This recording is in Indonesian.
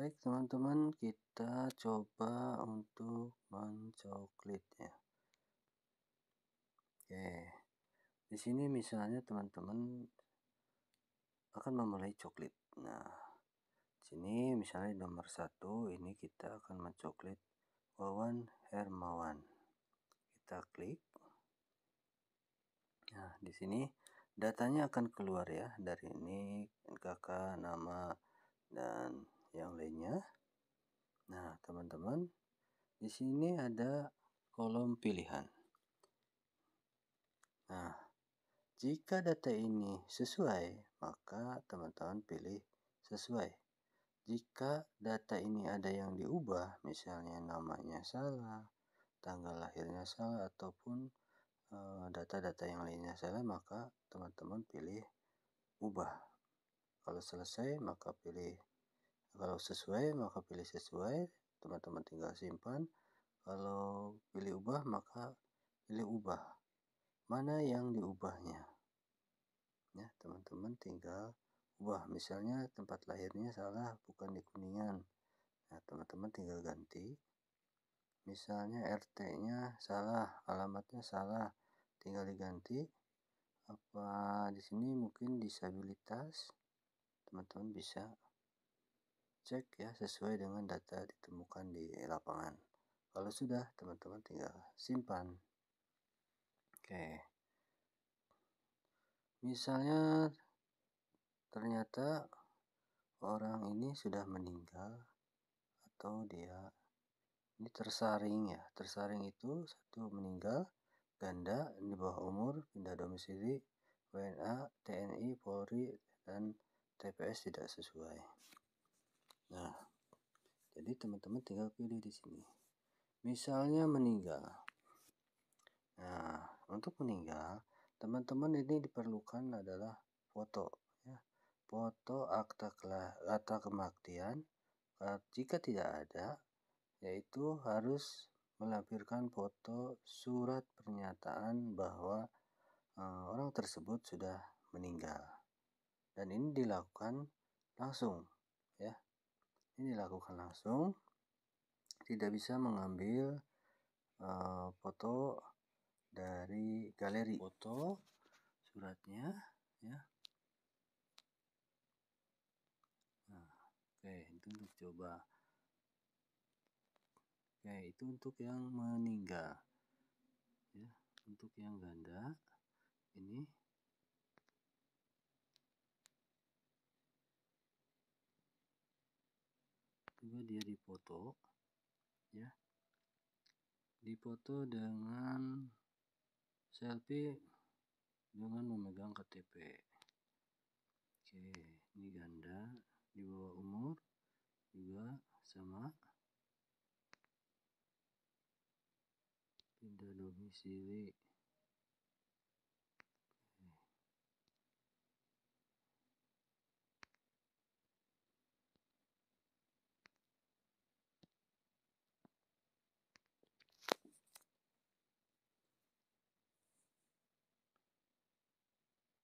Baik teman-teman, kita coba untuk mencoklitnya Oke, di sini misalnya teman-teman akan memulai coklit. Nah, sini misalnya nomor satu ini kita akan mencoklit Wawan Hermawan. Kita klik. Nah, di sini datanya akan keluar ya dari ini KK nama dan yang lainnya. Nah, teman-teman, di sini ada kolom pilihan. Nah, jika data ini sesuai, maka teman-teman pilih sesuai. Jika data ini ada yang diubah, misalnya namanya salah, tanggal lahirnya salah, ataupun eh, data-data yang lainnya salah, maka teman-teman pilih ubah. Kalau selesai, maka pilih kalau sesuai maka pilih sesuai teman-teman tinggal simpan kalau pilih ubah maka pilih ubah mana yang diubahnya ya teman-teman tinggal ubah misalnya tempat lahirnya salah bukan di kuningan nah teman-teman tinggal ganti misalnya RT-nya salah alamatnya salah tinggal diganti apa di sini mungkin disabilitas teman-teman bisa cek ya sesuai dengan data ditemukan di lapangan. Kalau sudah, teman-teman tinggal simpan. Oke. Misalnya ternyata orang ini sudah meninggal atau dia ini tersaring ya. Tersaring itu satu meninggal, ganda di bawah umur, pindah domisili, WNA, TNI, Polri, dan TPS tidak sesuai. Nah, jadi teman-teman tinggal pilih di sini. Misalnya meninggal. Nah, untuk meninggal, teman-teman ini diperlukan adalah foto ya. Foto akta akta kematian. Jika tidak ada, yaitu harus melampirkan foto surat pernyataan bahwa uh, orang tersebut sudah meninggal. Dan ini dilakukan langsung ini dilakukan langsung tidak bisa mengambil uh, foto dari galeri foto suratnya ya nah, oke itu untuk coba oke itu untuk yang meninggal ya untuk yang ganda ini dia dipoto ya dipoto dengan selfie dengan memegang KTP oke ini ganda di bawah umur juga sama pindah domisili